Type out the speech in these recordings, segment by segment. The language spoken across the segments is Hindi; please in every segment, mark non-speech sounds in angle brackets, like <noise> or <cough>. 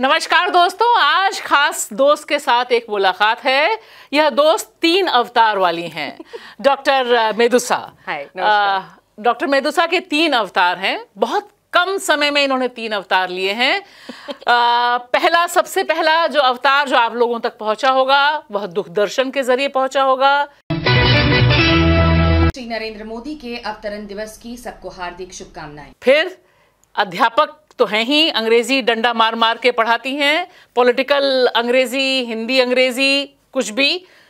नमस्कार दोस्तों आज खास दोस्त के साथ एक मुलाकात है यह दोस्त तीन अवतार वाली हैं <laughs> डॉक्टर मेदुसा डॉक्टर मेदुसा के तीन अवतार हैं बहुत कम समय में इन्होंने तीन अवतार लिए हैं पहला सबसे पहला जो अवतार जो आप लोगों तक पहुंचा होगा वह दुख दर्शन के जरिए पहुंचा होगा श्री नरेंद्र मोदी के अवतरण दिवस की सबको हार्दिक शुभकामनाएं फिर अध्यापक तो हैं ही अंग्रेजी डंडा मार मार के पढ़ाती हैं पॉलिटिकल अंग्रेजी हिंदी अंग्रेजी कुछ भी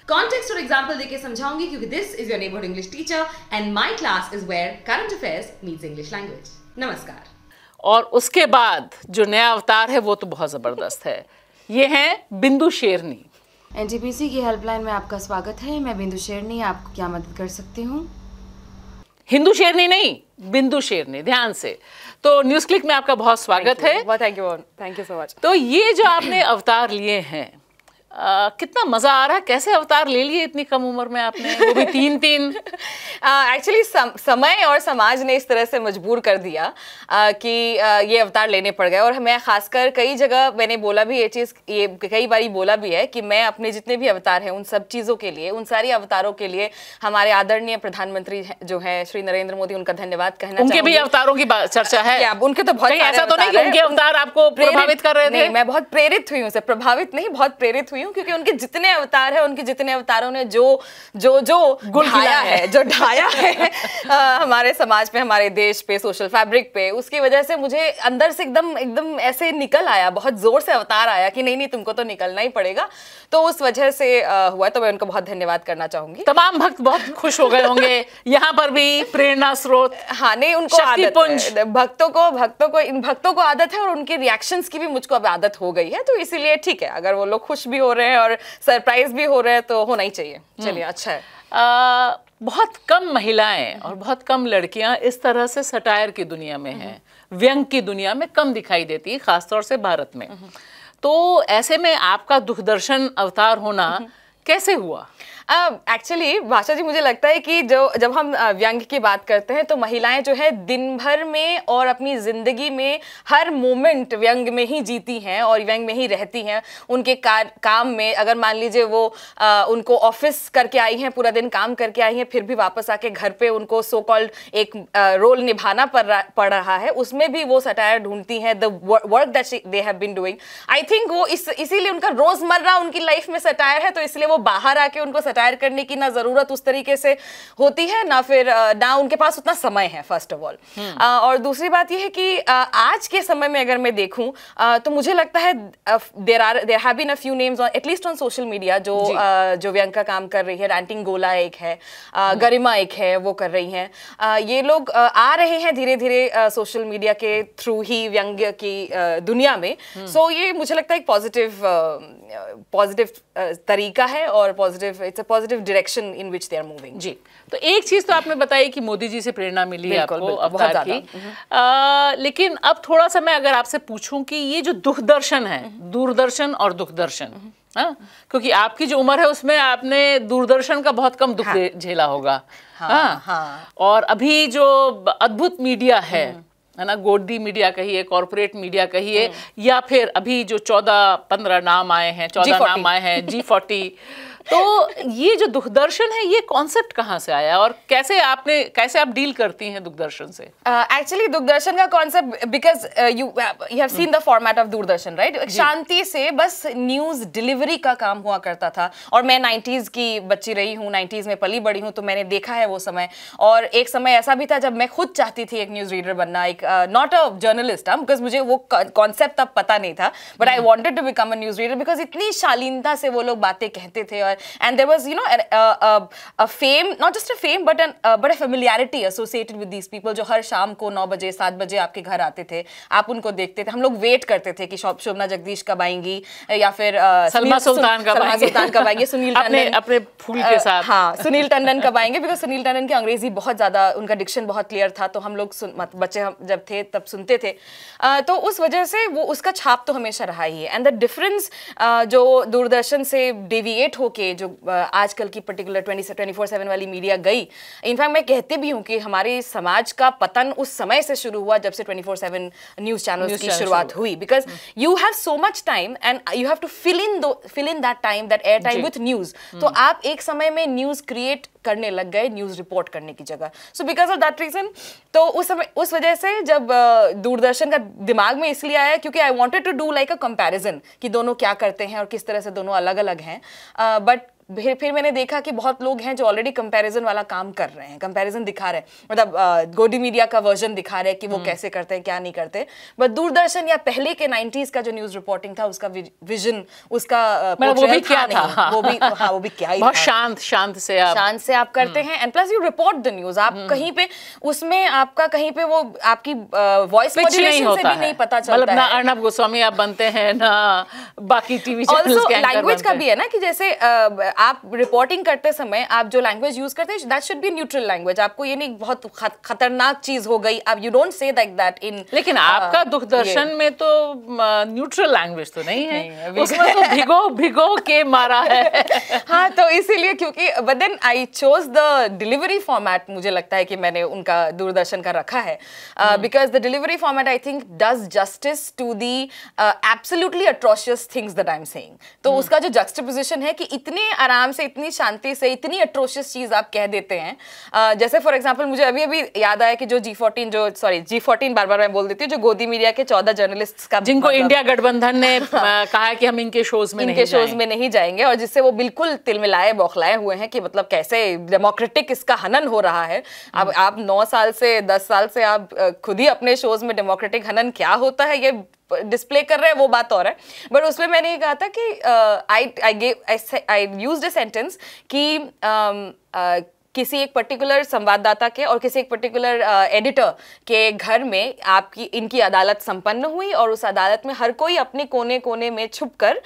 कॉन्टेक्स्ट और एग्जांपल देके समझाऊंगी क्योंकि this is your neighbourhood English teacher and my class is where current affairs meets English language नमस्कार और उसके बाद जो नया अवतार है वो तो बहुत ज़बरदस्त है ये है बिंदु शेरनी एनटीपीसी की हेल्पलाइन में आपका स्वागत है मैं बिंदु शेरनी आपको क्या मदद कर सकती हूँ हिंदू शेरनी नहीं बिंदु शेरनी ध्यान से तो न्यूज क्लिक में आपका बहुत स्वागत है thank you thank you so much तो ये जो आपने अवतार लिए हैं आ, कितना मज़ा आ रहा है कैसे अवतार ले लिए इतनी कम उम्र में आपने वो भी तीन तीन एक्चुअली <laughs> सम, समय और समाज ने इस तरह से मजबूर कर दिया आ, कि आ, ये अवतार लेने पड़ गए और मैं खासकर कई जगह मैंने बोला भी ये चीज़ ये कई बार बोला भी है कि मैं अपने जितने भी अवतार हैं उन सब चीज़ों के लिए उन सारी अवतारों के लिए हमारे आदरणीय प्रधानमंत्री जो है श्री नरेंद्र मोदी उनका धन्यवाद कहना उनके भी अवतारों की चर्चा है उनके तो बहुत ऐसा तो नहीं उनके अवतार आपको प्रभावित कर रहे थे मैं बहुत प्रेरित हुई उनसे प्रभावित नहीं बहुत प्रेरित हुई रही हूँ क्योंकि उनके जितने अवतार हैं उनके जितने अवतारों ने जो जो जो ढाया है।, जो ढाया है आ, हमारे समाज पे हमारे देश पे सोशल फैब्रिक पे उसकी वजह से मुझे अंदर से एकदम एकदम ऐसे निकल आया बहुत जोर से अवतार आया कि नहीं नहीं तुमको तो निकलना ही पड़ेगा तो उस वजह से आ, हुआ तो मैं उनको बहुत धन्यवाद करना चाहूंगी तमाम भक्त बहुत खुश हो गए होंगे यहाँ पर भी प्रेरणा स्रोत हाँ नहीं उनको आदत भक्तों को भक्तों को इन भक्तों को आदत है और उनके रिएक्शंस की भी मुझको अब आदत हो गई है तो इसीलिए ठीक है अगर वो लोग खुश भी हो रहे हैं और सरप्राइज भी हो रहे हैं तो होना ही चाहिए हम्म। चलिए अच्छा है आ, बहुत कम महिलाएं और बहुत कम लड़कियां इस तरह से सटायर की दुनिया में हैं हम्म। व्यंग की दुनिया में कम दिखाई देती है खासतौर से भारत में तो ऐसे में आपका दुखदर्शन अवतार होना हम्म। कैसे हुआ एक्चुअली uh, भाषा जी मुझे लगता है कि जो जब हम uh, व्यंग की बात करते हैं तो महिलाएं जो है दिन भर में और अपनी ज़िंदगी में हर मोमेंट व्यंग में ही जीती हैं और व्यंग में ही रहती हैं उनके कार, काम में अगर मान लीजिए वो आ, uh, उनको ऑफिस करके आई हैं पूरा दिन काम करके आई हैं फिर भी वापस आके घर पे उनको सो कॉल्ड एक आ, uh, रोल निभाना पड़ रहा पड़ रहा है उसमें भी वो सटायर ढूंढती हैं the work that they have been doing I think वो इस इसीलिए उनका रोज़मर्रा उनकी लाइफ में सटायर है तो इसलिए वो बाहर आके उनको सटायर करने की ना ज़रूरत उस तरीके से होती है ना फिर ना उनके पास उतना समय है फर्स्ट ऑफ ऑल और दूसरी बात यह है कि आज के समय में अगर मैं देखूं तो मुझे लगता है there are there have been a few names at least on social media जो जो व्यंका काम कर रही है रैंटिंग गोला एक है गरिमा हम्म। एक है वो कर रही हैं ये लोग आ रहे हैं धीरे धीरे सोशल मीडिया के थ्रू ही व्यंग्य की दुनिया में सो हम्म। so, ये मुझे लगता है एक पॉजिटिव पॉजिटिव uh, तरीका है और positive it's a positive direction in which they are moving जी तो एक चीज तो आपने बताई कि मोदी जी से प्रेरणा मिली है आपको बहुत की आ, हम्म। लेकिन अब थोड़ा सा मैं अगर आपसे पूछूं कि ये जो दुख दर्शन है हम्म। दूरदर्शन और दुख दर्शन हम्म। हाँ? क्योंकि आपकी जो उम्र है उसमें आपने दूरदर्शन का बहुत कम दुख हाँ। झेला हाँ। होगा हाँ, हाँ, हाँ। और अभी जो अद्भुत मीडिया है है ना गोड्डी मीडिया कहिए कॉरपोरेट मीडिया कहिए या फिर अभी जो चौदह पंद्रह नाम आए हैं चौदह नाम आए हैं जी फोर्टी <laughs> तो ये जो दुखदर्शन है ये कॉन्सेप्ट कहाँ से आया और कैसे आपने कैसे आप डील करती हैं दुखदर्शन से एक्चुअली uh, दुखदर्शन का concept because you you have seen the format of Doordarshan right शांति से बस न्यूज डिलीवरी का काम हुआ करता था और मैं नाइन्टीज की बच्ची रही हूँ नाइन्टीज में पली बड़ी हूँ तो मैंने देखा है वो समय और एक समय ऐसा भी था जब मैं खुद चाहती थी एक न्यूज रीडर बनना एक नॉट अ जर्नलिस्ट हम बिकॉज मुझे वो कॉन्सेप्ट तब पता नहीं था but I wanted to become a news reader because इतनी शालीनता से वो लोग बातें कहते थे और her and there was you know an, a, a, a fame not just a fame but an uh, but a familiarity associated with these people जो हर शाम को नौ बजे सात बजे आपके घर आते थे आप उनको देखते थे हम लोग वेट करते थे कि शोभना जगदीश कब आएंगी या फिर सलमा सुल्तान कब आएंगे सुल्तान कब आएंगे सुनील <laughs> अपने अपने फूल के साथ हाँ सुनील टंडन कब आएंगे बिकॉज सुनील टंडन की अंग्रेजी बहुत ज़्यादा उनका डिक्शन बहुत क्लियर था तो हम लोग बच्चे जब थे तब सुनते थे तो उस वजह से वो उसका छाप तो हमेशा रहा ही है एंड द डिफरेंस जो दूरदर्शन से डेविएट होके के जो आजकल की particular twenty twenty four seven वाली मीडिया गई इनफैक्ट मैं कहते भी हूँ कि हमारे समाज का पतन उस समय से शुरू हुआ जब से twenty four seven news channel की शुरुआत हुई because you have so much time and you have to fill in दो fill in that time that air time with news तो आप एक समय में न्यूज़ क्रिएट करने लग गए न्यूज़ रिपोर्ट करने की जगह so because of that reason तो उस समय उस वजह से जब दूरदर्शन का दिमाग में इसलिए आया क्योंकि I wanted to do like a comparison कि दोनों क्या करते हैं और किस तरह से दोनों अलग अलग हैं बट फिर फिर मैंने देखा कि बहुत लोग हैं जो ऑलरेडी कंपैरिजन वाला काम कर रहे हैं कंपैरिजन दिखा रहे हैं मतलब गोडी मीडिया का वर्जन दिखा रहे हैं कि वो हम्म। कैसे करते हैं क्या नहीं करते बट दूरदर्शन या पहले के 90s का जो न्यूज रिपोर्टिंग था उसका विजन उसका मतलब वो भी क्या था, वो भी हाँ वो भी क्या ही शांत शांत से आप शांत से आप करते हम्म। हैं and plus you report the news आप हम्म। कहीं पे उसमें आपका कहीं पे वो आपकी वॉइस मॉड्यूलेशन से भी नहीं पता मतलब चलता है ना अर्णब गोस्वामी आप बनते हैं ना बाकी टीवी चैनल्स लैंग्वेज का भी है ना कि जैसे आप रिपोर्टिंग करते समय आप जो लैंग्वेज यूज करते हैं that should be neutral language आपको ये नहीं बहुत खतरनाक चीज हो गई आप you don't say like that in लेकिन uh, आपका दुख दर्शन में तो न्यूट्रल लैंग्वेज तो नहीं है उसमें तो भिगो भिगो के मारा है <laughs> हाँ तो इसीलिए क्योंकि but then I chose the delivery format मुझे लगता है कि मैंने उनका दूरदर्शन का रखा है because the delivery format I think does justice to the absolutely atrocious things that I am saying तो हम्म। उसका जो जस्टिपोजिशन है कि इतने आराम से इतनी शांति से इतनी अट्रोशियस चीज़ आप कह देते हैं uh, जैसे फॉर एग्जाम्पल मुझे अभी अभी याद आया कि जो जी फोर्टीन जो सॉरी जी फोर्टीन बार बार मैं बोल देती हूँ जो गोदी मीडिया के चौदह जर्नलिस्ट का जिनको इंडिया मतलब- गठबंधन ने <laughs> हाँ। कहा कि हम इनके शोज में इनके शोज में नहीं जाएंगे और जिससे वो बिल्कुल तिल मिलाए बौखलाए हुए हैं कि मतलब कैसे डेमोक्रेटिक इसका हनन हो रहा है अब हम्म। आप नौ साल से दस साल से आप खुद ही अपने शोज में डेमोक्रेटिक हनन क्या होता है ये डिस्प्ले कर रहे हैं वो बात और है बट उसमें मैंने ये कहा था कि I I gave I use a sentence कि um, uh, किसी एक पर्टिकुलर संवाददाता के और किसी एक पर्टिकुलर एडिटर के घर में आपकी इनकी अदालत संपन्न हुई और उस अदालत में हर कोई अपने कोने कोने में छुप कर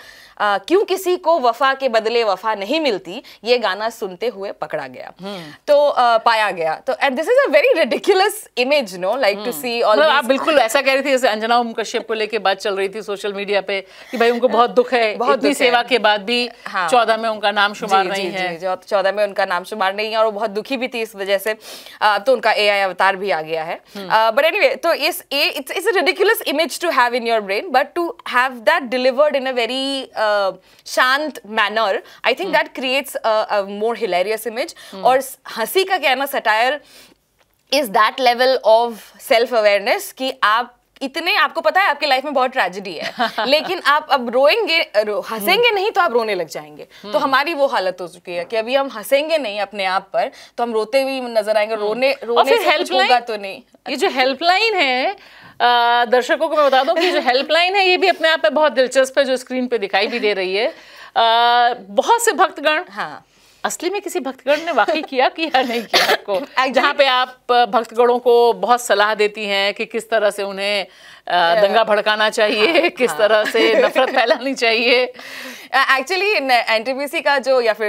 क्यों किसी को वफा के बदले वफा नहीं मिलती ये गाना सुनते हुए पकड़ा गया हम्म। तो आ, पाया गया तो and this is a very ridiculous image no like to see all आप बिल्कुल ऐसा कह रही थी जैसे अंजना ओम कश्यप को लेकर बात चल रही थी सोशल मीडिया पे कि भाई उनको बहुत दुख है <laughs> बहुत दुख सेवा के बाद भी हाँ। चौदह में उनका नाम शुमार नहीं है चौदह में उनका नाम शुमार नहीं है और बहुत दुखी भी थी इस वजह से अब तो उनका ए आई अवतार भी आ गया है बट हम्म। एनी तो इस ए it's it's ridiculous image to have in your brain but to have that delivered in a very शांत manner I think that creates more hilarious image और हंसी का कहना satire is that level of self awareness कि आप इतने आपको पता है आपके लाइफ में बहुत ट्रेजिडी है <laughs> लेकिन आप अब रोएंगे रो, हंसेंगे नहीं तो आप रोने लग जाएंगे तो हम्म। हमारी वो हालत हो चुकी है कि अभी हम हंसेंगे नहीं अपने आप पर तो हम रोते हुए नजर आएंगे हम्म। रोने रोने हेल्प होगा तो नहीं ये जो हेल्पलाइन है दर्शकों को मैं बता दूं कि जो हेल्पलाइन है ये भी अपने आप में बहुत दिलचस्प है जो स्क्रीन पे दिखाई भी दे रही है बहुत से भक्तगण हाँ असली में किसी भक्तगण ने वाकई किया कि या नहीं किया आपको <laughs> जहाँ पे आप भक्तगणों को बहुत सलाह देती हैं कि किस तरह से उन्हें दंगा भड़काना चाहिए हाँ, किस हाँ. तरह से नफरत <laughs> फैलानी चाहिए एक्चुअली एन टी का जो या फिर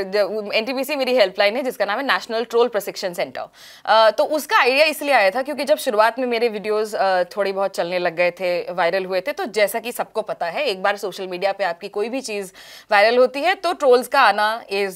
एन टी मेरी हेल्पलाइन है जिसका नाम है नेशनल ट्रोल प्रशिक्षण सेंटर तो उसका आइडिया इसलिए आया था क्योंकि जब शुरुआत में मेरे वीडियोस थोड़ी बहुत चलने लग गए थे वायरल हुए थे तो जैसा कि सबको पता है एक बार सोशल मीडिया पे आपकी कोई भी चीज़ वायरल होती है तो ट्रोल्स का आना इज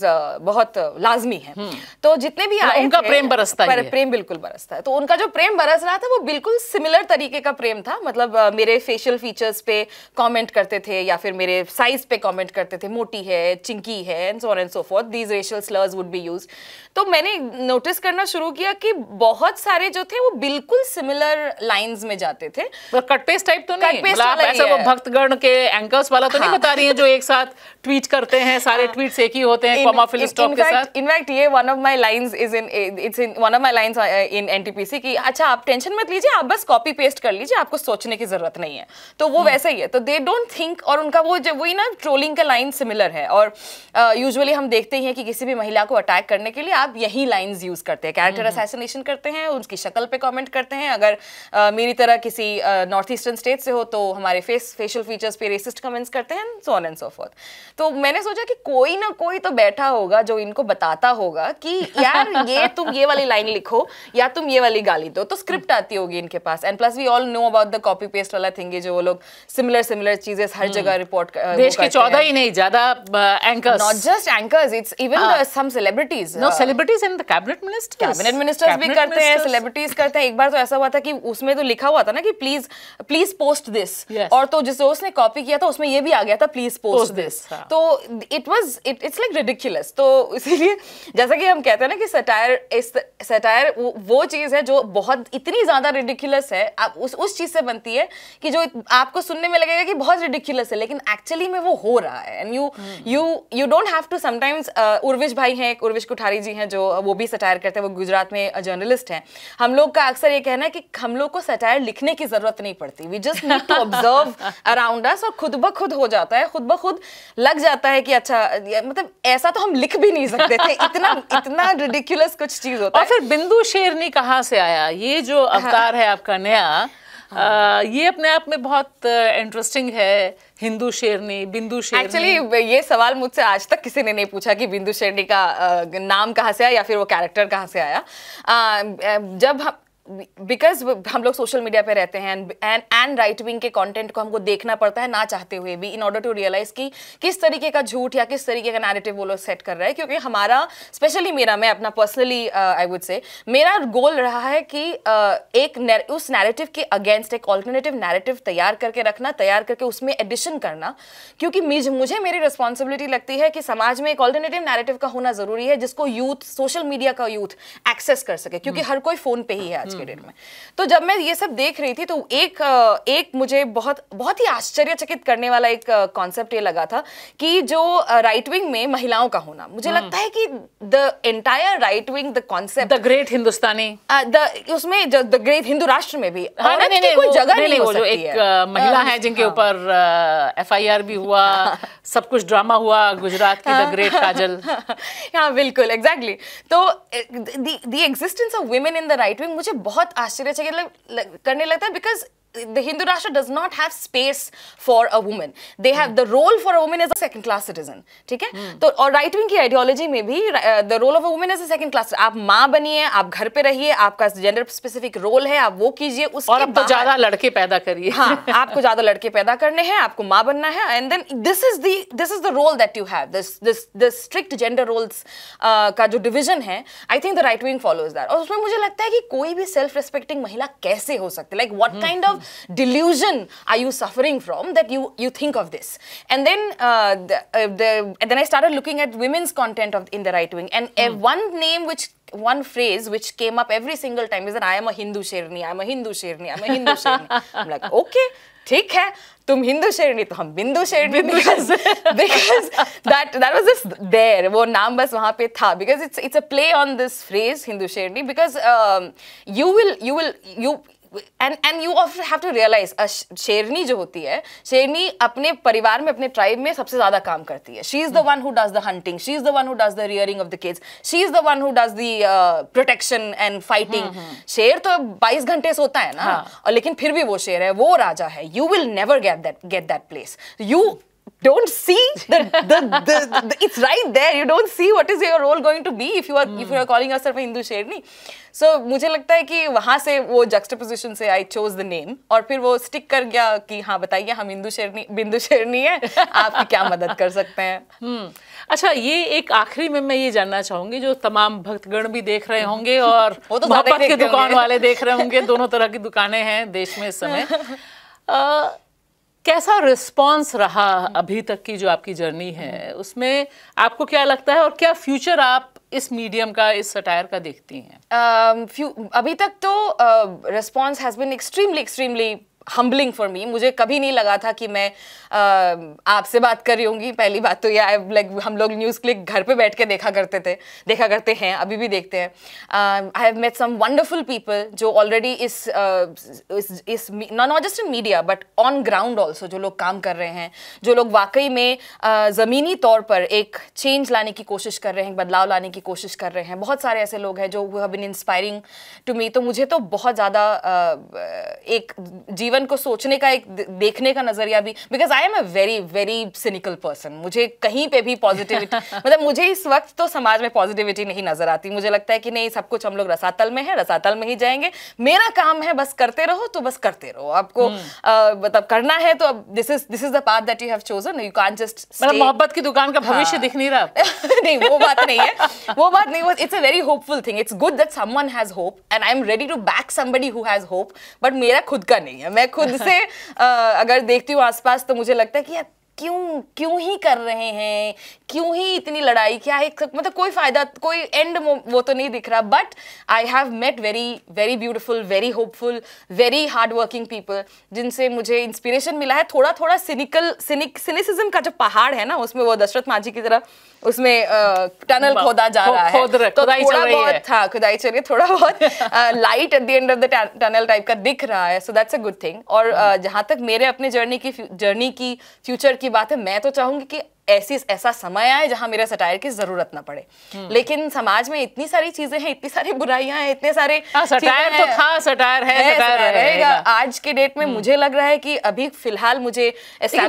बहुत लाजमी है हम्म। तो जितने भी आए उनका प्रेम बरसता है प्रेम बिल्कुल बरसता है तो उनका जो प्रेम बरस रहा था वो बिल्कुल सिमिलर तरीके का प्रेम था मतलब मतलब मेरे फेशियल फीचर्स पे कमेंट करते थे या फिर मेरे साइज पे कमेंट करते थे मोटी है चिंकी है and so and so for these racial slurs would be use तो मैंने नोटिस करना शुरू किया कि बहुत सारे जो थे वो बिल्कुल सिमिलर लाइंस में जाते थे कट मतलब टाइप तो नहीं मतलब ऐसा वो भक्तगण के एंकर्स वाला तो हाँ. नहीं बता रही है जो एक साथ ट्वीट करते हैं सारे ट्वीट्स हाँ। एक ही होते हैं कॉमा फिल स्टॉप के साथ इनफैक्ट ये one of my lines is in it's in one of my lines in NTPC की अच्छा आप टेंशन मत लीजिए आप बस कॉपी पेस्ट कर लीजिए आपको सोचने की जरूरत नहीं है तो वो हम्म। वैसे ही है तो दे डोंट थिंक और उनका वो जो वही ना ट्रोलिंग का लाइन सिमिलर है और यूजुअली हम देखते ही हैं कि किसी भी महिला को अटैक करने के लिए आप यही लाइन्स यूज करते हैं कैरेक्टर हम्म, असैसिनेशन हम्म। करते हैं उसकी शक्ल पे कॉमेंट करते हैं अगर uh, मेरी तरह किसी नॉर्थ ईस्टर्न स्टेट से हो तो हमारे फेस फेशियल फीचर्स पे रेसिस्ट कमेंट्स करते हैं so on and so forth तो मैंने सोचा कि कोई ना कोई तो बैठा होगा जो इनको बताता होगा कि यार ये तुम ये वाली लाइन लिखो या तुम ये वाली गाली दो तो स्क्रिप्ट आती होगी इनके पास and plus we all know about the copy paste वाला थिंग है जो वो लोग सिमिलर सिमिलर चीजें हर हम्म। जगह रिपोर्ट कर, देश के चौदह ही नहीं ज्यादा anchor not just anchors it's even some celebrities no celebrities in the cabinet minister cabinet ministers भी करते हैं सेलिब्रिटीज करते हैं एक बार तो ऐसा हुआ था कि उसमें तो लिखा हुआ था ना कि प्लीज प्लीज पोस्ट दिस और तो जिस उसने कॉपी किया था उसमें ये भी आ गया था प्लीज पोस्ट दिस तो it was it's like ridiculous तो इसीलिए जैसा कि हम कहते हैं ना कि सटायर इस सटायर वो चीज है जो बहुत इतनी ज्यादा रिडिक्यूलस है उस उस चीज से बनती है है कि जो आपको सुनने में लगेगा कि बहुत रिडिक्यूलस है लेकिन एक्चुअली में वो हो रहा है and you you you don't have to sometimes Urvish भाई हैं उर्विश कुठारी जी हैं जो वो भी सटायर करते हैं वो गुजरात में जर्नलिस्ट हैं हम लोग का अक्सर ये कहना है कि हम लोग को सटायर लिखने की जरूरत नहीं पड़ती we just need to observe around us और खुद ब खुद हो जाता है खुद ब खुद लग जाता है कि अच्छा मतलब ऐसा तो हम लिख भी नहीं सकते थे <laughs> इतना इतना रिडिक्यूलस कुछ चीज होता और है फिर बिंदु शेरनी कहाँ से आया ये जो हाँ। अवतार है आपका नया हाँ। ये अपने आप में बहुत इंटरेस्टिंग है हिंदू शेरनी बिंदु शेरनी एक्चुअली ये सवाल मुझसे आज तक किसी ने नहीं पूछा कि बिंदु शेरनी का नाम कहाँ से आया या फिर वो कैरेक्टर कहाँ से आया जब हम बिकॉज हम लोग सोशल मीडिया पे रहते हैं एंड एंड राइट विंग के कंटेंट को हमको देखना पड़ता है ना चाहते हुए भी इन ऑर्डर टू रियलाइज कि किस तरीके का झूठ या किस तरीके का नैरेटिव वो लोग सेट कर रहे हैं क्योंकि हमारा स्पेशली मेरा मैं अपना पर्सनली आई वुड से मेरा गोल रहा है कि uh, एक उस नैरेटिव के अगेंस्ट एक ऑल्टरनेटिव नैरेटिव तैयार करके रखना तैयार करके उसमें एडिशन करना क्योंकि मुझे मेरी रिस्पॉन्सिबिलिटी लगती है कि समाज में एक ऑल्टरनेटिव नैरेटिव का होना जरूरी है जिसको यूथ सोशल मीडिया का यूथ एक्सेस कर सके क्योंकि हम्म। हर कोई फोन पे ही है हम्म। आज शरीर में तो जब मैं ये सब देख रही थी तो एक एक मुझे बहुत बहुत ही आश्चर्यचकित करने वाला एक कॉन्सेप्ट ये लगा था कि जो राइट विंग में महिलाओं का होना मुझे हम्म। लगता है कि the entire right wing the concept the great Hindustani the उसमें द ग्रेट हिंदू राष्ट्र में भी हाँ, कोई जगह नहीं हो जो एक महिला हाँ। है जिनके हाँ। ऊपर एफआईआर भी हुआ सब कुछ ड्रामा हुआ गुजरात की द ग्रेट काजल हाँ बिल्कुल एग्जैक्टली तो the existence of women in the right wing मुझे बहुत आश्चर्य अच्छा करने लगता है because the Hindu Rashtra does not have space for a woman. They have the role for a woman as a second class citizen. ठीक है तो और राइट विंग की आइडियोलॉजी में भी the role of a women as a second class आप माँ बनिए आप घर पे रहिए आपका जेंडर स्पेसिफिक रोल है आप वो कीजिए उसके और आपको ज्यादा लड़के पैदा करिए हाँ <laughs> आपको ज्यादा लड़के पैदा करने हैं आपको माँ बनना है and then this is the this is the role that you have this this the strict gender roles का जो डिविजन है I think the right wing follows that और उसमें मुझे लगता है कि कोई भी सेल्फ रिस्पेक्टिंग महिला कैसे हो सकती है like what kind of delusion are you suffering from that you, you think of this? And then uh, the, uh, the, and then I started looking at women's content of, in the right wing. And mm. one name which one phrase which came up every single time is that I am a Hindu Sherni, I am a Hindu Sherni, I am a Hindu Sherni. I'm like, <laughs> okay, ठीक है तुम हिंदू शेरनी तो हम बिंदु शेरनी because because that that was just there वो नाम बस वहां पे था because it's it's a play on this phrase Hindu शेरनी because you will you will you and and you of have to realise शेरनी जो होती है शेरनी अपने परिवार में अपने ट्राइब में सबसे ज्यादा काम करती है she is the one who does the hunting she is the one who does the rearing of the kids she is the one who does the protection and fighting शेर तो 22 घंटे सोता है ना हाँ. और लेकिन फिर भी वो शेर है वो राजा है you will never get that get that place you don't see the, the, the, the, the it's right there you don't see what is your role going to be if you are mm. if you are calling yourself a hindu sherni so mujhe lagta hai ki wahan se wo juxtaposition se I chose the name aur fir wo stick कर गया कि हाँ बताइए हम हिंदू शेरनी बिंदु शेरनी है आपकी kya madad kar sakte hain hmm. अच्छा ये एक आखिरी में मैं ये जानना चाहूंगी जो तमाम भक्तगण भी देख रहे होंगे और वो तो मोहब्बत के दुकान वाले देख रहे होंगे दोनों तरह की दुकानें हैं देश में इस समय कैसा रिस्पांस रहा अभी तक की जो आपकी जर्नी है उसमें आपको क्या लगता है और क्या फ्यूचर आप इस मीडियम का इस सटायर का देखती हैं uh, अभी तक तो response has been extremely extremely humbling for me मुझे कभी नहीं लगा था कि मैं आपसे बात कर रही होंगी पहली बात तो आई लाइक हम लोग न्यूज़ क्लिक घर पे बैठ के देखा करते थे देखा करते हैं अभी भी देखते हैं I have met some wonderful people जो ऑलरेडी इस इस not just in media but on ground also जो लोग काम कर रहे हैं जो लोग वाकई में uh, ज़मीनी तौर पर एक चेंज लाने की कोशिश कर रहे हैं बदलाव लाने की कोशिश कर रहे हैं बहुत सारे ऐसे लोग हैं जो have been inspiring to me तो मुझे तो बहुत ज़्यादा uh, एक जीवन जीवन को सोचने का एक देखने का नजरिया भी because I am a very very cynical person मुझे कहीं पे भी पॉजिटिविटी <laughs> मतलब मुझे इस वक्त तो समाज में पॉजिटिविटी नहीं नजर आती मुझे लगता है कि नहीं सब कुछ हम लोग रसातल में है रसातल में ही जाएंगे मेरा काम है बस करते रहो तो बस करते रहो आपको हम्म। मतलब करना है तो this is this is the path that you have chosen you can't just मतलब मोहब्बत की दुकान का हाँ। भविष्य दिख नहीं रहा <laughs> नहीं वो बात नहीं है वो बात नहीं वो it's a very hopeful thing it's good that someone has hope and I am ready to back somebody who has hope but मेरा खुद का नहीं है मैं खुद से <laughs> अगर देखती हूँ आसपास तो मुझे लगता है कि यार क्यों क्यों ही कर रहे हैं क्यों ही इतनी लड़ाई क्या है मतलब कोई फायदा कोई एंड वो तो नहीं दिख रहा but I have met very very beautiful very hopeful very hard working people जिनसे मुझे इंस्पिरेशन मिला है थोड़ा थोड़ा सिनिकल सिनिक सिनिसिज्म का जो पहाड़ है ना उसमें वो दशरथ मांझी की तरह उसमें आ, टनल खोदा जा रहा है तो थोड़ा बहुत हाँ खुदाई चल रही थोड़ा बहुत light at the end of the tunnel type का दिख रहा है so that's a good thing और जहाँ तक मेरे अपने जर्नी की जर्नी की फ्यूचर की बात है मैं तो चाहूंगी कि ऐसी ऐसा समय आए जहां मेरे सटायर की जरूरत ना पड़े हम्म। लेकिन समाज में इतनी सारी चीजें हैं इतनी सारी बुराइयां हैं इतने सारे आ, हाँ, सटायर तो था सटायर है, है सटायर रहेगा रहे आज के डेट में हम्म। मुझे लग रहा है कि अभी फिलहाल मुझे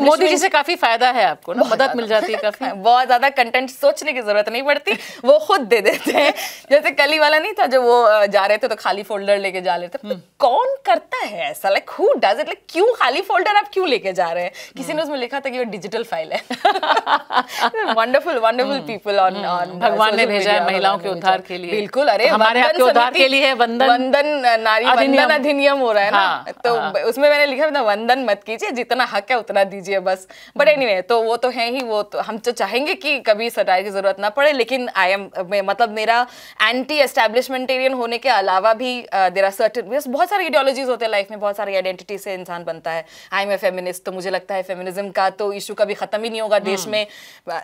मोदी जी से काफी फायदा है आपको ना मदद मिल जाती है काफी <laughs> बहुत ज्यादा कंटेंट सोचने की जरूरत नहीं पड़ती वो खुद दे देते हैं <laughs> जैसे कली वाला नहीं था जो वो जा रहे थे तो खाली फोल्डर लेके जा रहे थे हम्म। कौन करता है ऐसा like who does it like क्यों खाली फोल्डर आप क्यों लेके जा रहे हैं किसी ने उसमें लिखा था कि वो डिजिटल फाइल है <laughs> wonderful wonderful people on on भगवान ने भेजा है महिलाओं के उद्धार तो के लिए बिल्कुल अरे हमारे यहाँ के उद्धार के लिए वंदन वंदन नारी वंदन अधिनियम हो रहा है ना हाँ, तो हाँ। उसमें मैंने लिखा ना वंदन मत कीजिए जितना हक है उतना दीजिए बस बट एनीवे हम्म। तो वो तो है ही वो तो हम तो चाहेंगे कि कभी सटायर की जरूरत ना पड़े लेकिन आई एम मतलब मेरा एंटी एस्टेब्लिशमेंटेरियन होने के अलावा भी देर आर सर्टन बहुत सारे आइडियोलॉजीज होते हैं लाइफ में बहुत सारी आइडेंटिटी से इंसान बनता है आई एम ए फेमिनिस्ट तो मुझे लगता है फेमिनिज्म का तो इशू कभी खत्म ही नहीं होगा हम्म। देश में में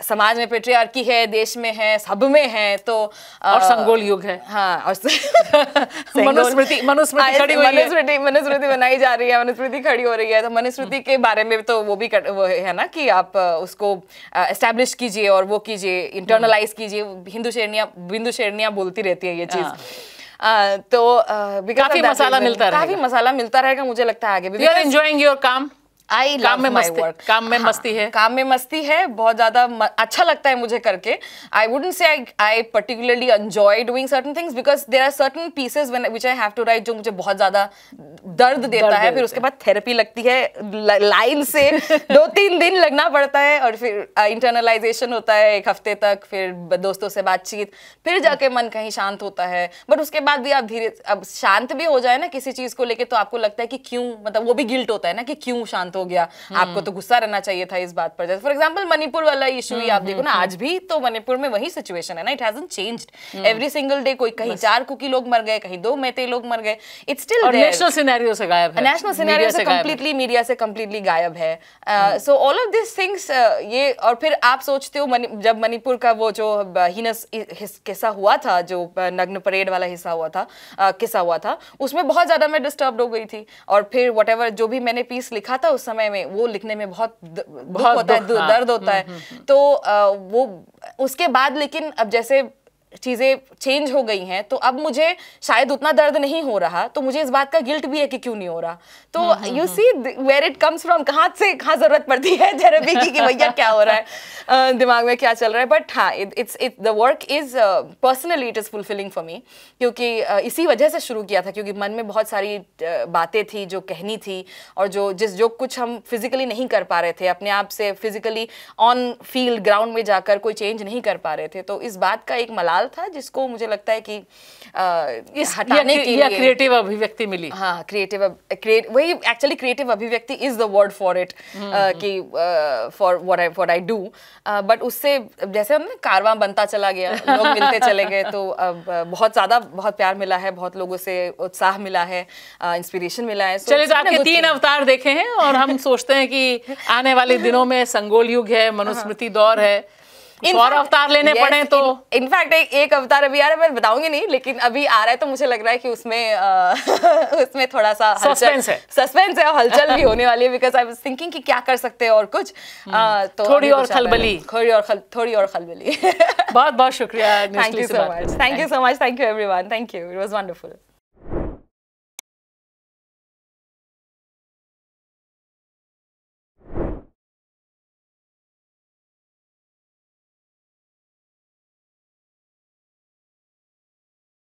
समाज में पेट्रियार्की है देश में है सब में है तो और संगोल युग है हाँ और मनुस्मृति मनुस्मृति हाँ, खड़ी मनुस्मृति मनुस्मृति बनाई जा रही है मनुस्मृति खड़ी हो रही है तो मनुस्मृति के बारे में तो वो भी कर, वो है ना कि आप उसको एस्टेब्लिश कीजिए और वो कीजिए इंटरनलाइज कीजिए हिंदू शेरनिया बिंदु शेरनिया बोलती रहती है ये चीज़ Uh, तो uh, काफी मसाला मिलता रहेगा काफी मसाला मिलता रहेगा मुझे लगता है आगे भी यू आर एंजॉयिंग योर काम आई काम में मस्ती work. काम में हाँ, मस्ती है काम में मस्ती है बहुत ज्यादा अच्छा लगता है मुझे करके I wouldn't say I particularly enjoy doing certain things because there are certain pieces which I have to write जो मुझे बहुत ज्यादा दर्द देता दर्द है फिर उसके बाद थेरेपी लगती है लाइन से <laughs> दो तीन दिन लगना पड़ता है और फिर इंटरनलाइजेशन होता है एक हफ्ते तक फिर दोस्तों से बातचीत फिर जाके हम्म। मन कहीं शांत होता है बट उसके बाद भी आप धीरे अब शांत भी हो जाए ना किसी चीज को लेके तो आपको लगता है कि क्यों मतलब वो भी गिल्ट होता है ना कि क्यों शांत हो गया आपको तो हम्म। गुस्सा रहना चाहिए था इस बात पर जैसे फॉर एग्जाम्पल मणिपुर वाला इशू ही आप हम्म, देखो ना हम्म, आज भी तो मणिपुर में वही सिचुएशन है ना it hasn't change every single day कोई कहीं चार कुकी लोग मर गए कहीं दो मेते लोग मर गए इट्स स्टिल नेशनल सिनेरियो से गायब है नेशनल सिनेरियो से कंप्लीटली मीडिया से कंप्लीटली गायब है so all of this things ये और फिर आप सोचते हो जब मणिपुर का वो जो uh, हिनस किस्सा हुआ था जो uh, नग्न परेड वाला हिस्सा हुआ था uh, किस्सा हुआ था उसमें बहुत ज़्यादा मैं डिस्टर्ब हो गई थी और फिर वट जो भी मैंने पीस लिखा था उस समय में वो लिखने में बहुत बहुत होता है हाँ। दर्द होता है हम्म, हम्म, हम्म। तो वो उसके बाद लेकिन अब जैसे चीज़ें चेंज हो गई हैं तो अब मुझे शायद उतना दर्द नहीं हो रहा तो मुझे इस बात का गिल्ट भी है कि क्यों नहीं हो रहा तो you see where it comes from कहाँ से कहाँ ज़रूरत पड़ती है थेरेपी की कि भैया क्या हो रहा है uh, <laughs> दिमाग में क्या चल रहा है बट हाँ it's it the work is personally it is fulfilling for me क्योंकि uh, इसी वजह से शुरू किया था क्योंकि मन में बहुत सारी uh, बातें थी जो कहनी थी और जो जिस जो कुछ हम फिज़िकली नहीं कर पा रहे थे अपने आप से फिज़िकली ऑन फील्ड ग्राउंड में जाकर कोई चेंज नहीं कर पा रहे थे तो इस बात का एक मला सवाल था जिसको मुझे लगता है कि आ, इस हटाने के लिए क्रिएटिव अभिव्यक्ति मिली हाँ क्रिएटिव वही एक्चुअली क्रिएटिव अभिव्यक्ति is the word for it कि for what I what I do but उससे जैसे हमने कारवा बनता चला गया <laughs> लोग मिलते चले गए तो अब बहुत ज़्यादा बहुत प्यार मिला है बहुत लोगों से उत्साह मिला है इंस्पिरेशन मिला है चले तो आपके तीन अवतार देखे हैं और हम <laughs> सोचते हैं कि आने वाले दिनों में संगोल युग है हाँ, हाँ। मनुस्मृति दौर है और अवतार लेने yes, पड़े तो इनफैक्ट एक, एक अवतार अभी आ रहा है मैं बताऊंगी नहीं लेकिन अभी आ रहा है तो मुझे लग रहा है कि उसमें आ, <laughs> उसमें थोड़ा सा सस्पेंस है सस्पेंस है और हलचल भी होने वाली है बिकॉज आई वाज थिंकिंग कि क्या कर सकते हैं और कुछ hmm. आ, तो थोड़ी और खलबली थोड़ी और खल थोड़ी और खलबली <laughs> बहुत बहुत शुक्रिया thank you so much thank you so much thank you every thank you it was wonderful